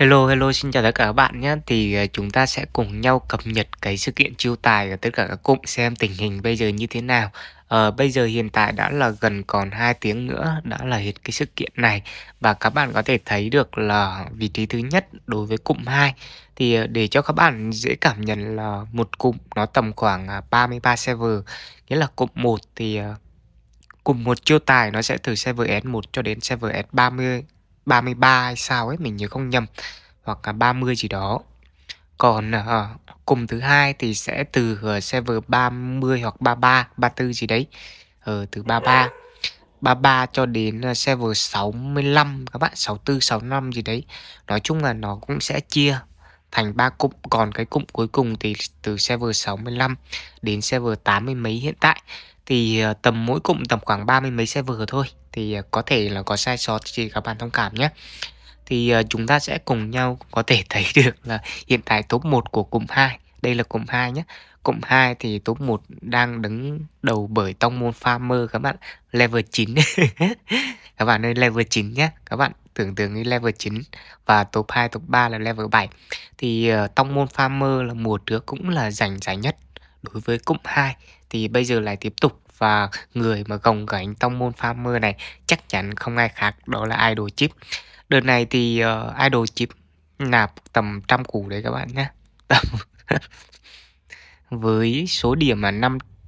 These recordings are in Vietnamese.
Hello, hello, xin chào tất cả các bạn nhé. Thì ờ, chúng ta sẽ cùng nhau cập nhật cái sự kiện chiêu tài ở tất cả các cụm xem tình hình bây giờ như thế nào. À, bây giờ hiện tại đã là gần còn 2 tiếng nữa đã là hết cái sự kiện này và các bạn có thể thấy được là vị trí thứ nhất đối với cụm 2 thì ờ, để cho các bạn dễ cảm nhận là một cụm nó tầm khoảng 33 à, server nghĩa là cụm 1 thì cụm một chiêu tài nó sẽ từ server S1 cho đến server S30 33 hay sao ấy mình nhớ không nhầm hoặc là 30 gì đó còn uh, cùng thứ hai thì sẽ từ uh, server 30 hoặc 33 34 gì đấy ờ, từ 33 33 cho đến uh, server 65 các bạn 64 65 gì đấy nói chung là nó cũng sẽ chia thành ba cụm còn cái cụm cuối cùng thì từ server 65 đến server 80 mấy hiện tại thì tầm mỗi cụm tầm khoảng 30 mấy server thôi thì ờ, có thể là có sai sót thì các bạn thông cảm nhé thì ờ, chúng ta sẽ cùng nhau có thể thấy được là hiện tại top 1 của cụm 2 đây là cụm 2 nhé Cụm 2 thì top 1 đang đứng đầu bởi Tông Môn Farmer các bạn Level 9 Các bạn ơi level 9 nhé Các bạn tưởng tượng như level 9 Và top 2, top 3 là level 7 Thì ờ, Tông Môn Farmer là mùa trước cũng là giành giải nhất Đối với cụm 2 Thì bây giờ lại tiếp tục và người mà gồng gánh trong môn farmer này chắc chắn không ai khác đó là idol chip đợt này thì uh, idol chip nạp tầm trăm củ đấy các bạn nhé với số điểm là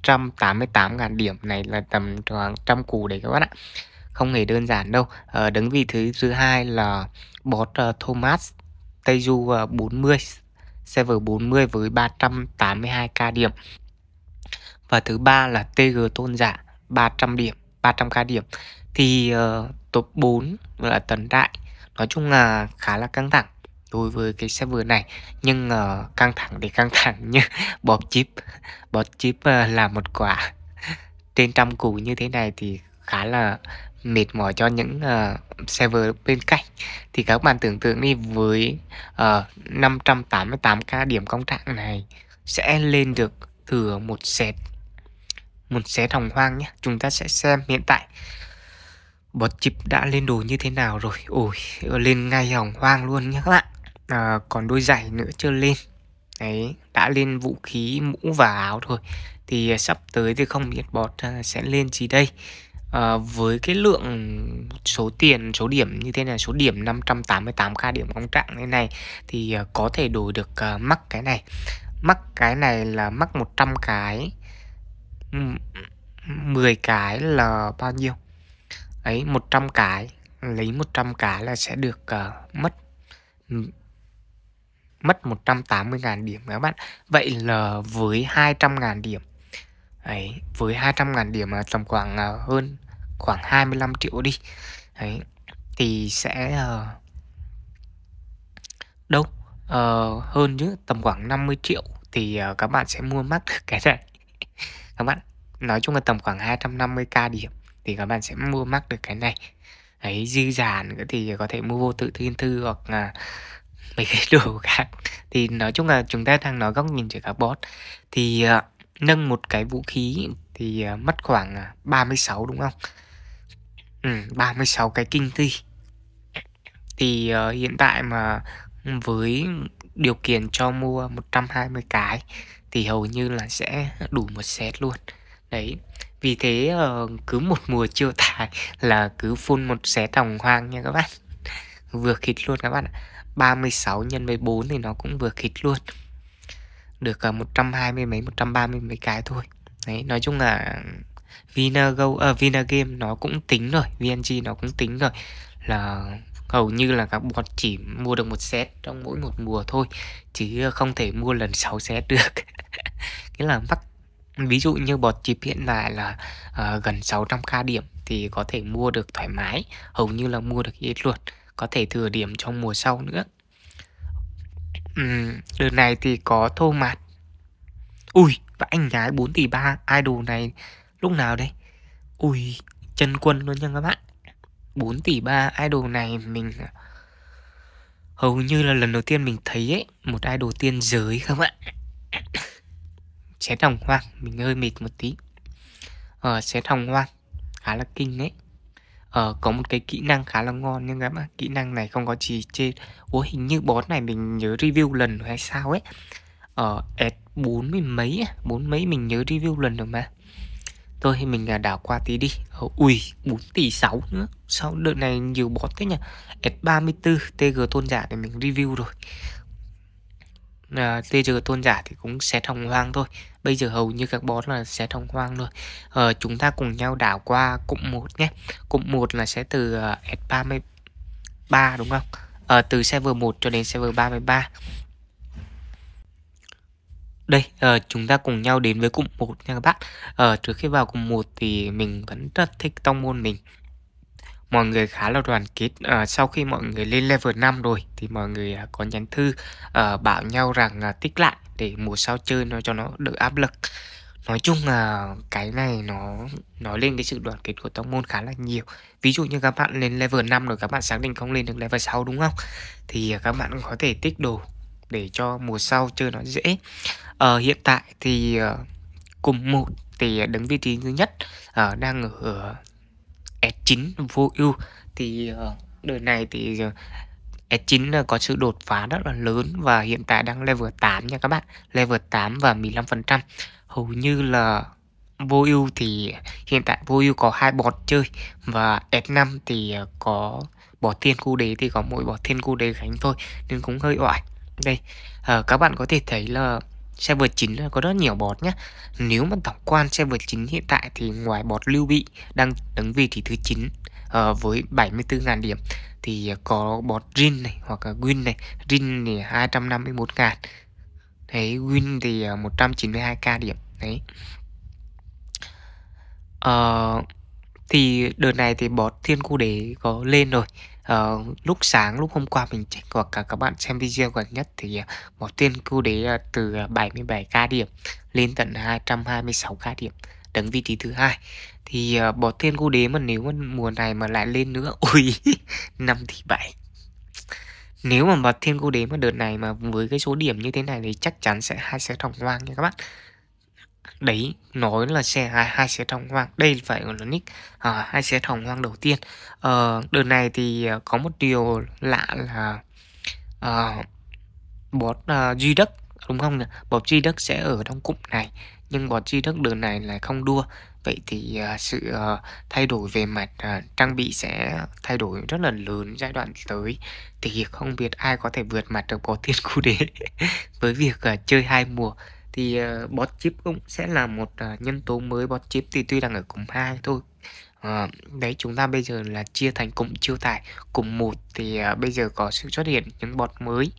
588.000 điểm này là tầm khoảng trăm củ đấy các bạn ạ không hề đơn giản đâu à, đứng vị thứ thứ hai là bot uh, ờ, Thomas Teju uh, 40 server 40 với 382k điểm và thứ ba là TG tôn giả 300 điểm 300k điểm thì uh, top 4 là tần đại nói chung là khá là căng thẳng đối với cái server này nhưng uh, căng thẳng thì căng thẳng nhé bọt chip bọt chip uh, là một quả trên trăm củ như thế này thì khá là mệt mỏi cho những uh, server bên cạnh thì các bạn tưởng tượng đi với uh, 588k điểm công trạng này sẽ lên được thừa một set một xé đồng hoang nhé Chúng ta sẽ xem hiện tại Bọt chip đã lên đồ như thế nào rồi Ôi lên ngay hồng hoang luôn nhé các bạn à, Còn đôi giày nữa chưa lên Đấy đã lên vũ khí mũ và áo thôi Thì à, sắp tới thì không biết bọt à, sẽ lên gì đây à, Với cái lượng số tiền số điểm như thế này Số điểm 588k điểm công trạng thế này Thì à, có thể đổi được uh, mắc cái này Mắc cái này là mắc 100 cái 10 cái là bao nhiêu ấy 100 cái lấy 100 cái là sẽ được uh, mất mất 180.000 điểm các bạn vậy là với 200.000 điểm ấy với 200.000 điểm là tầm khoảng uh, hơn khoảng 25 triệu đi ấy thì sẽ uh, đâu uh, hơn chứ tầm khoảng 50 triệu thì uh, các bạn sẽ mua mắc cái này các bạn nói chung là tầm khoảng 250k điểm thì các bạn sẽ mua mắc được cái này ấy dư dàn nữa thì có thể mua vô tự thiên thư hoặc là mấy cái đồ khác thì nói chung là chúng ta đang nói góc nhìn về các boss thì uh, nâng một cái vũ khí thì uh, mất khoảng à, uh, 36 đúng không ừ, 36 cái kinh thi thì uh, hiện tại mà với điều kiện cho mua 120 cái thì hầu như là sẽ đủ một set luôn đấy vì thế ờ, cứ một mùa chiêu tài là cứ phun một set hồng hoang nha các bạn vừa khít luôn các bạn ạ 36 nhân với 14 thì nó cũng vừa khít luôn được 120 ờ, mấy 130 mấy cái thôi đấy nói chung là Vina Go à, Vina Game nó cũng tính rồi VNG nó cũng tính rồi là hầu như là các bọt chỉ mua được một set trong mỗi một mùa thôi chứ không thể mua lần 6 set được nghĩa là mắc ví dụ như bọt chip hiện tại là uh, gần 600k điểm thì có thể mua được thoải mái hầu như là mua được hết luôn có thể thừa điểm trong mùa sau nữa uhm, đợt này thì có thô mạt ui và anh gái 4 tỷ ba, idol này lúc nào đây ui chân quân luôn nha các bạn 4 tỷ 3 idol này mình à, hầu như là lần đầu tiên mình thấy ấy, một idol tiên giới các bạn xé thòng hoang mình hơi mệt một tí ở ờ, chén hồng hoang khá là kinh đấy ờ, có một cái kỹ năng khá là ngon nhưng các bạn kỹ năng này không có gì trên ủa hình như bón này mình nhớ review lần rồi hay sao ấy ở ờ, s bốn mấy à? bốn mấy mình nhớ review lần rồi mà thôi thì mình à, đảo qua tí đi ờ, ui 4 tỷ 6 nữa sao đợt này nhiều bot thế nhỉ S34 TG tôn giả để mình review rồi à, TG tôn giả thì cũng sẽ hồng hoang thôi Bây giờ hầu như các boss là sẽ hồng hoang rồi à, Chúng ta cùng nhau đảo qua cụm 1 nhé Cụm 1 là sẽ từ S33 à, đúng không à, Từ server 1 cho đến server 33 đây, uh, chúng ta cùng nhau đến với cụm một nha các bác uh, Trước khi vào cụm một thì mình vẫn rất thích tông môn mình Mọi người khá là đoàn kết uh, Sau khi mọi người lên level 5 rồi Thì mọi người uh, có nhắn thư uh, bảo nhau rằng uh, tích lại Để mùa sau chơi nó cho nó đỡ áp lực Nói chung là uh, cái này nó nói lên cái sự đoàn kết của tông môn khá là nhiều Ví dụ như các bạn lên level 5 rồi các bạn xác định không lên được level 6 đúng không Thì uh, các bạn có thể tích đồ để cho mùa sau chơi nó dễ Ờ, hiện tại thì, ờ, cùng một thì đứng vị trí thứ nhất, ở ờ, đang ở S9 e vô ưu. Thì, ờ, đợt này thì, S9 ờ, e có sự đột phá rất là lớn và hiện tại đang level 8 nha các bạn, level 8 và 15%. Hầu như là vô ưu thì hiện tại vô ưu có hai bọt chơi và S5 e thì có bỏ thiên cu đế thì có mỗi bỏ thiên cu đế gánh thôi nên cũng hơi oải. Đây, các bạn có thể thấy là xe vượt chính có rất nhiều bọt nhé nếu mà tổng quan xe vượt chính hiện tại thì ngoài bọt lưu bị đang đứng vị trí thứ 9 uh, ờ, với 74.000 điểm thì có bọt Rin này hoặc là Win này Rin thì 251 ngàn, đấy Win thì 192k ờ, điểm đấy uh, thì đợt này thì bọt thiên khu để có lên rồi uh, lúc sáng lúc hôm qua mình check hoặc cả các bạn xem video gần nhất thì uh, một tiên cứu đế ờ, từ 77 k điểm lên tận 226 k điểm đứng vị trí thứ hai thì uh, bỏ tiên cô đế mà nếu mà mùa này mà lại lên nữa ui năm thì bảy nếu mà bật thiên cô đế mà đợt này mà với cái số điểm như thế này thì chắc chắn sẽ hai sẽ thòng hoang nha các bạn đấy nói là xe hai, hai xe thòng hoang đây phải gọi là nick à, hai xe thòng hoang đầu tiên à, đợt này thì ờ, có một điều lạ là à, ờ, bot à, duy đất đúng không nhỉ bot duy đất sẽ ở trong cụm này nhưng bot duy đất đợt này là không đua vậy thì uh, sự uh, thay đổi về mặt uh, trang bị sẽ thay đổi rất là lớn giai đoạn tới thì không biết ai có thể vượt mặt được bò tiên khu đế với việc chơi hai mùa thì uh, bot chip cũng sẽ là một uh, nhân tố mới bot chip thì tuy đang ở cụm 2 thôi uh, đấy chúng ta bây giờ là chia thành cụm chiêu tài cụm 1 thì uh, bây giờ có sự xuất hiện những bot mới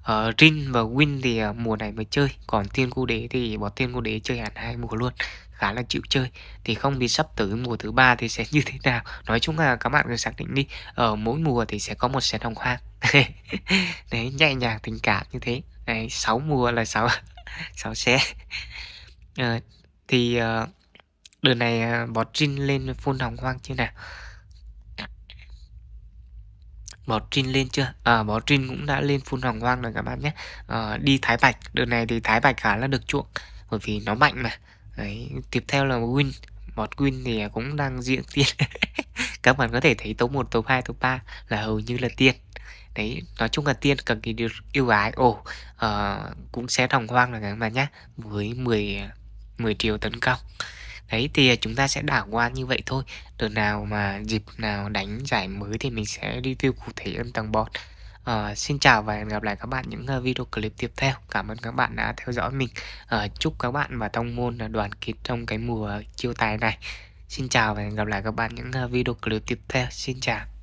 uh, Rin và Win thì uh, mùa này mới chơi còn Tiên Cô Đế thì bot Tiên Cô Đế chơi hẳn hai mùa luôn khá là chịu chơi thì không thì sắp tới mùa thứ ba thì sẽ như thế nào nói chung là các bạn cứ xác định đi ở mỗi mùa thì sẽ có một sàn hồng hoang đấy nhẹ nhàng tình cảm như thế đấy sáu mùa là sáu sáu xe à, thì uh, đợt này uh, bọt trinh lên phun hồng hoang chưa nào bọt trinh lên chưa à, bọt trinh cũng đã lên phun hồng hoang rồi các bạn nhé à, đi thái bạch đợt này thì thái bạch khá là được chuộng bởi vì nó mạnh mà Đấy, tiếp theo là win bọt win thì cũng đang diễn tiên các bạn có thể thấy top 1, top 2, top 3 là hầu như là tiên đấy nói chung là tiên cần cái điều, yêu ái ồ uh, cũng sẽ đồng hoang là các bạn nhé với 10 10 triệu tấn công đấy thì chúng ta sẽ đảo qua như vậy thôi đợt nào mà dịp nào đánh giải mới thì mình sẽ review cụ thể âm tầng bot Uh, xin chào và hẹn gặp lại các bạn những ờ, video clip tiếp theo cảm ơn các bạn đã theo dõi mình uh, chúc các bạn và tông môn là đoàn kết trong cái mùa chiêu tài này xin chào và hẹn gặp lại các bạn những video clip tiếp theo xin chào